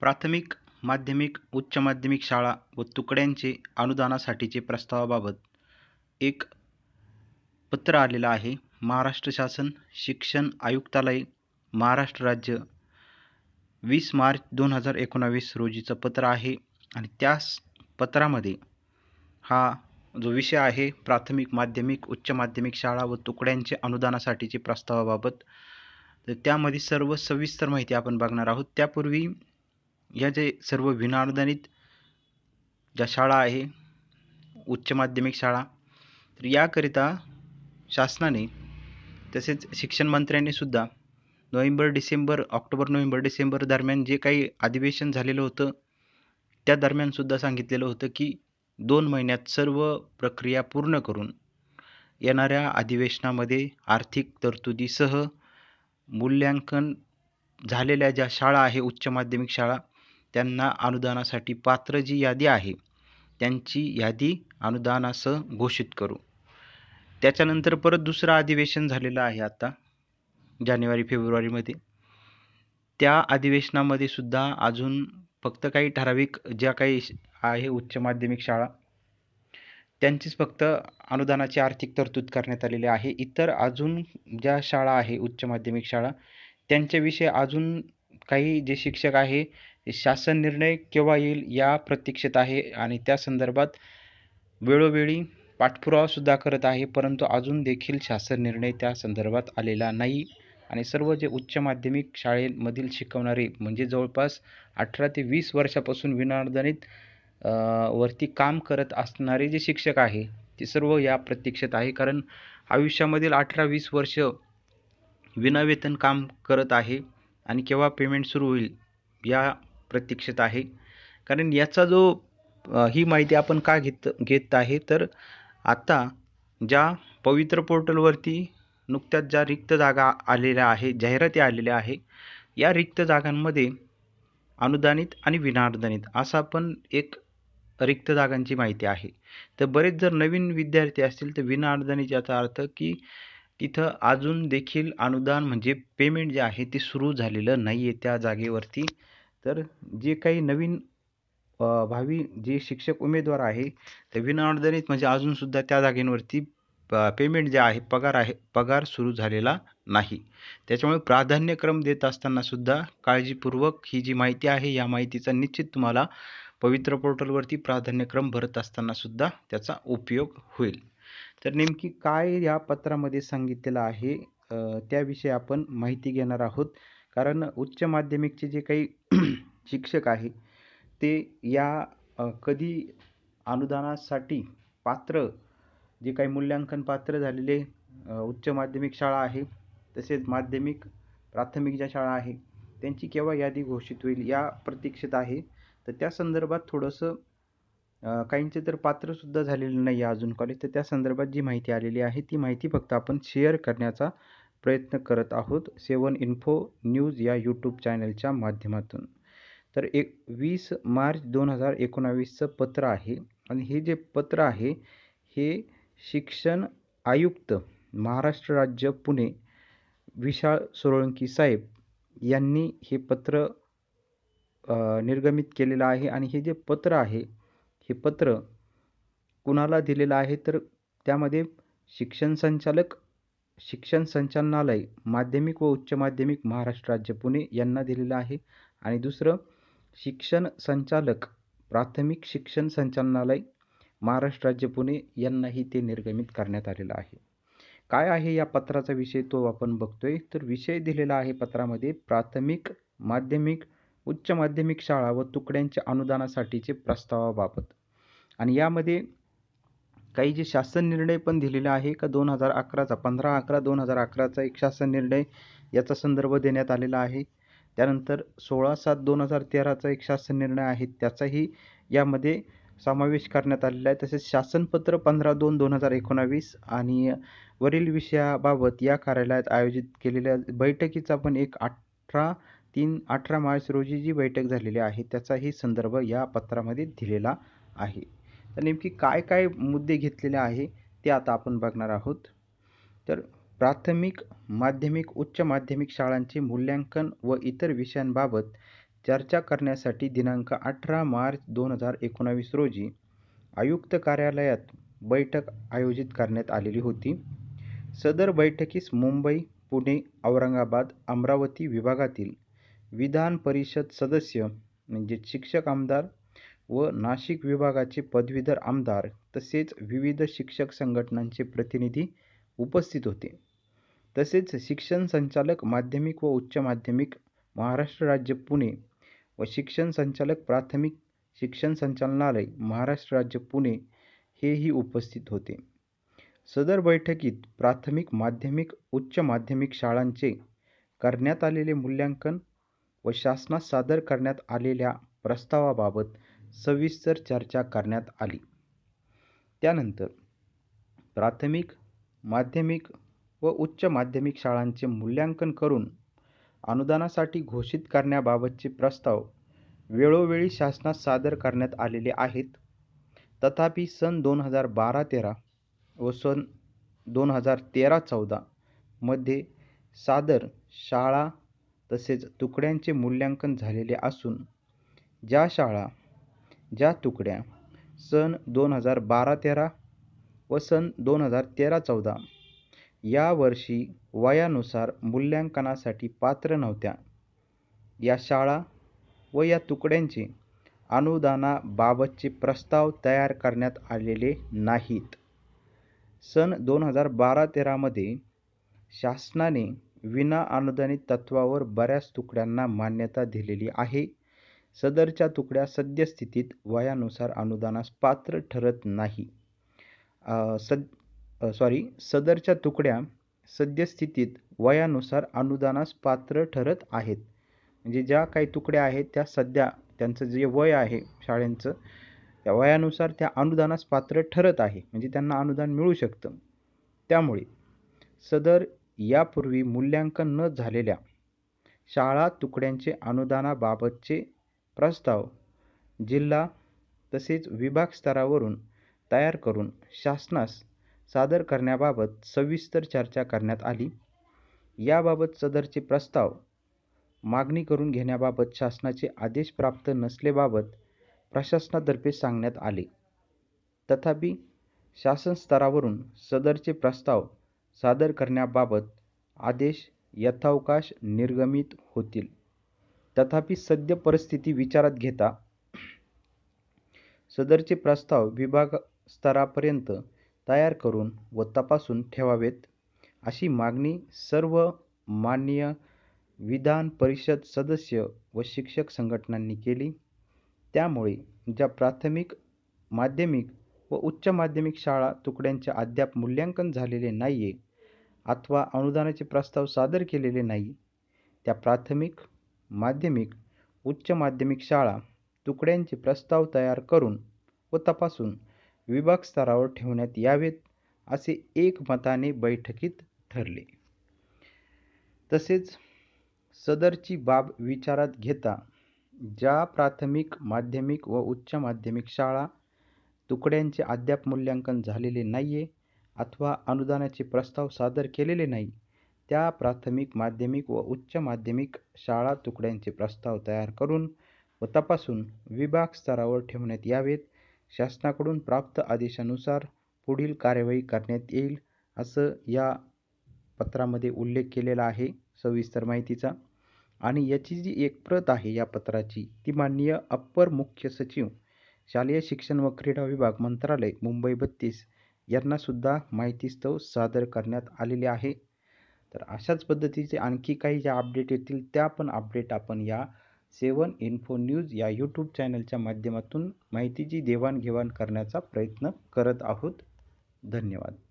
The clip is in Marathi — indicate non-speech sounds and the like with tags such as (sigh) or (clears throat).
प्राथमिक माध्यमिक उच्च माध्यमिक शाळा व तुकड्यांचे अनुदानासाठीचे प्रस्तावाबाबत एक पत्र आलेलं आहे महाराष्ट्र शासन शिक्षण आयुक्तालय महाराष्ट्र राज्य वीस मार्च दोन हजार एकोणावीस रोजीचं पत्र आहे आणि त्यास पत्रामध्ये हा जो विषय आहे प्राथमिक माध्यमिक उच्च माध्यमिक शाळा व तुकड्यांचे अनुदानासाठीचे प्रस्तावाबाबत तर त्यामध्ये सर्व सविस्तर माहिती आपण बघणार आहोत त्यापूर्वी या जे सर्व विनाअनुदानित ज्या शाळा आहे उच्च माध्यमिक शाळा तर याकरिता शासनाने तसेच शिक्षण सुद्धा November December October November December दरम्यान जे काही अधिवेशन झालेलं होतं त्या दरम्यानसुद्धा सांगितलेलं होतं की दोन महिन्यात सर्व प्रक्रिया पूर्ण करून येणाऱ्या अधिवेशनामध्ये आर्थिक तरतुदीसह मूल्यांकन झालेल्या ज्या शाळा आहे उच्च माध्यमिक शाळा त्यांना अनुदानासाठी पात्र जी यादी आहे त्यांची यादी अनुदानासह घोषित करू त्याच्यानंतर परत दुसरं अधिवेशन झालेलं आहे आता जानेवारी फेब्रुवारीमध्ये त्या अधिवेशनामध्ये सुद्धा अजून फक्त काही ठराविक ज्या काही आहे उच्च माध्यमिक शाळा त्यांचीच फक्त अनुदानाची आर्थिक तरतूद करण्यात आलेली आहे इतर अजून ज्या शाळा आहे उच्च माध्यमिक शाळा त्यांच्याविषयी अजून काही जे शिक्षक आहे शासन निर्णय केव्हा येईल या प्रतीक्षेत आहे आणि त्या संदर्भात वेळोवेळी पाठपुरावासुद्धा करत आहे परंतु अजून देखील शासन निर्णय त्या संदर्भात आलेला नाही आणि सर्व जे उच्च माध्यमिक शाळेमधील शिकवणारे म्हणजे जवळपास अठरा ते वीस वर्षापासून विनाअनुदानित वरती काम करत असणारे जे शिक्षक आहे ते सर्व या प्रतीक्षेत आहे कारण आयुष्यामधील अठरा वीस वर्ष विनावेतन काम करत आहे आणि केव्हा पेमेंट सुरू होईल या प्रतीक्षित आहे कारण याचा जो ही माहिती आपण का घेत घेत आहे तर आत्ता ज्या पवित्र पोर्टलवरती नुकत्याच ज्या रिक्त जागा आलेल्या आहे जाहिराती आलेल्या आहे या रिक्त जागांमध्ये अनुदानित आणि विनाअनुदानित असा पण एक रिक्त जागांची माहिती आहे तर बरेच जर नवीन विद्यार्थी असतील तर विनाअनुदानित याचा अर्थ की तिथं अजून देखील अनुदान म्हणजे पेमेंट जे आहे ते सुरू झालेलं नाही आहे त्या जागेवरती तर जे काही नवीन भावी जे शिक्षक उमेदवार आहे ते विनाअनुदानित म्हणजे अजूनसुद्धा त्या जागेंवरती पेमेंट जे आहे पगार आहे पगार सुरू झालेला नाही त्याच्यामुळे प्राधान्यक्रम देत असतानासुद्धा काळजीपूर्वक ही जी माहिती आहे या माहितीचा निश्चित तुम्हाला पवित्र पोर्टलवरती प्राधान्यक्रम भरत असतानासुद्धा त्याचा उपयोग होईल तर नेमकी काय या पत्रामध्ये सांगितलेलं आहे त्याविषयी आपण माहिती घेणार आहोत कारण उच्च माध्यमिकचे जे काही (clears throat) शिक्षक आहे ते या कधी अनुदानासाठी पात्र जे काही मूल्यांकन पात्र झालेले उच्च माध्यमिक शाळा आहे तसेच माध्यमिक प्राथमिक ज्या शाळा आहे त्यांची केव्हा यादी घोषित होईल या प्रतीक्षेत आहे तर त्या संदर्भात थोडंसं काहींचे तर पात्रसुद्धा झालेलं नाही आहे अजून कॉलेज तर त्या संदर्भात जी माहिती आलेली आहे ती माहिती फक्त आपण शेअर करण्याचा प्रयत्न करत आहोत सेवन इन्फो न्यूज या यूट्यूब चॅनलच्या माध्यमातून तर एक वीस मार्च दोन हजार एकोणावीसचं पत्र आहे आणि हे जे पत्र आहे हे शिक्षण आयुक्त महाराष्ट्र राज्य पुणे विशाळ सोळंकी साहेब यांनी हे पत्र निर्गमित केलेलं आहे आणि हे जे पत्र आहे हे पत्र कुणाला दिलेलं आहे तर त्यामध्ये शिक्षण संचालक शिक्षण संचालनालय माध्यमिक व उच्च माध्यमिक महाराष्ट्र राज्य पुणे यांना दिलेलं आहे आणि दुसरं शिक्षण संचालक प्राथमिक शिक्षण संचालनालय महाराष्ट्र राज्य पुणे यांनाही ते निर्गमित करण्यात आलेलं आहे काय आहे या पत्राचा विषय तो आपण बघतोय तर विषय दिलेला आहे पत्रामध्ये प्राथमिक माध्यमिक उच्च माध्यमिक शाळा व तुकड्यांच्या अनुदानासाठीचे प्रस्तावाबाबत आणि यामध्ये काही जे शासन निर्णय पण दिलेला आहे का दोन हजार अकराचा पंधरा अकरा दोन हजार अकराचा एक शासन निर्णय याचा संदर्भ देण्यात आलेला आहे त्यानंतर सोळा सात दोन हजार तेराचा एक शासन निर्णय आहे त्याचाही यामध्ये समावेश करण्यात आलेला आहे तसेच शासनपत्र पंधरा दोन दोन हजार एकोणावीस आणि वरील विषयाबाबत या कार्यालयात आयोजित केलेल्या बैठकीचा पण एक अठरा तीन अठरा मार्च रोजी जी बैठक झालेली आहे त्याचाही संदर्भ या पत्रामध्ये दिलेला आहे तर नेमकी काय काय मुद्दे घेतलेले आहे ते आता आपण बघणार आहोत तर प्राथमिक माध्यमिक उच्च माध्यमिक शाळांचे मूल्यांकन व इतर विषयांबाबत चर्चा करण्यासाठी दिनांक अठरा मार्च दोन हजार एकोणावीस रोजी आयुक्त कार्यालयात बैठक आयोजित करण्यात आलेली होती सदर बैठकीस मुंबई पुणे औरंगाबाद अमरावती विभागातील विधान परिषद सदस्य म्हणजे शिक्षक आमदार व नाशिक विभागाचे पदवीधर आमदार तसेच विविध शिक्षक संघटनांचे प्रतिनिधी उपस्थित होते तसेच शिक्षण संचालक माध्यमिक व उच्च माध्यमिक महाराष्ट्र राज्य पुणे व शिक्षण संचालक प्राथमिक शिक्षण संचालनालय महाराष्ट्र राज्य पुणे हेही उपस्थित होते सदर बैठकीत प्राथमिक माध्यमिक उच्च माध्यमिक शाळांचे करण्यात आलेले मूल्यांकन व शासनास सादर करण्यात आलेल्या प्रस्तावाबाबत सविस्तर चर्चा करण्यात आली त्यानंतर प्राथमिक माध्यमिक व उच्च माध्यमिक शाळांचे मूल्यांकन करून अनुदानासाठी घोषित करण्याबाबतचे प्रस्ताव वेळोवेळी शासनास सादर करण्यात आलेले आहेत तथापि सन दोन हजार बारा तेरा व सन दोन हजार तेरा चौदामध्ये सादर शाळा तसेच तुकड्यांचे मूल्यांकन झालेले असून ज्या शाळा ज्या तुकड्या सन दोन हजार बारा तेरा व सन दोन हजार तेरा चौदा या वर्षी वयानुसार मूल्यांकनासाठी पात्र नव्हत्या या शाळा व या तुकड्यांचे अनुदानाबाबतचे प्रस्ताव तयार करण्यात आलेले नाहीत सन दोन हजार बारा तेरामध्ये शासनाने विना अनुदानित तत्वावर बऱ्याच तुकड्यांना मान्यता दिलेली आहे सदरच्या तुकड्या सद्यस्थितीत वयानुसार अनुदानास पात्र ठरत नाही सद सॉरी सदरच्या तुकड्या सद्यस्थितीत वयानुसार अनुदानास पात्र ठरत आहेत म्हणजे ज्या काही तुकड्या आहेत त्या सध्या त्यांचं जे वय आहे शाळेंचं त्या वयानुसार त्या अनुदानास पात्र ठरत आहे म्हणजे त्यांना अनुदान मिळू शकतं त्यामुळे सदर यापूर्वी मूल्यांकन न झालेल्या शाळा तुकड्यांचे अनुदानाबाबतचे प्रस्ताव जिल्हा तसेच विभाग स्तरावरून तयार करून शासनास सादर करण्याबाबत सविस्तर चर्चा करण्यात आली याबाबत सदरचे प्रस्ताव मागणी करून घेण्याबाबत शासनाचे आदेश प्राप्त नसलेबाबत प्रशासनातर्फे सांगण्यात आले तथापि शासन स्तरावरून सदरचे प्रस्ताव सादर करण्याबाबत आदेश यथावकाश निर्गमित होतील तथापि सद्य परिस्थिती विचारात घेता सदरचे प्रस्ताव विभाग स्तरापर्यंत तयार करून व तपासून ठेवावेत अशी मागणी सर्व मान्य विधान परिषद सदस्य व शिक्षक संघटनांनी केली त्यामुळे ज्या प्राथमिक माध्यमिक व उच्च माध्यमिक शाळा तुकड्यांचे अद्याप मूल्यांकन झालेले नाही आहे अथवा अनुदानाचे प्रस्ताव सादर केलेले नाही त्या प्राथमिक माध्यमिक उच्च माध्यमिक शाळा तुकड्यांचे प्रस्ताव तयार करून व तपासून विभाग स्तरावर ठेवण्यात यावेत असे एकमताने बैठकीत ठरले तसेच सदरची बाब विचारात घेता ज्या प्राथमिक माध्यमिक व उच्च माध्यमिक शाळा तुकड्यांचे अद्याप मूल्यांकन झालेले नाही आहे अथवा अनुदानाचे प्रस्ताव सादर केलेले नाही त्या प्राथमिक माध्यमिक व उच्च माध्यमिक शाळा तुकड्यांचे प्रस्ताव तयार करून व तपासून विभाग स्तरावर ठेवण्यात यावेत शासनाकडून प्राप्त आदेशानुसार पुढील कार्यवाही करण्यात येईल असं या पत्रामध्ये उल्लेख केलेला आहे सविस्तर माहितीचा आणि याची जी एक प्रत आहे या पत्राची ती माननीय अप्पर मुख्य सचिव शालेय शिक्षण व क्रीडा विभाग मंत्रालय मुंबई बत्तीस यांनासुद्धा माहितीस्तव सादर करण्यात आलेले आहे तर अशाच पद्धतीचे आणखी काही ज्या अपडेट येतील त्या पण अपडेट आपण या सेवन इन्फो न्यूज या यूट्यूब चॅनलच्या माध्यमातून माहितीची देवाणघेवाण करण्याचा प्रयत्न करत आहोत धन्यवाद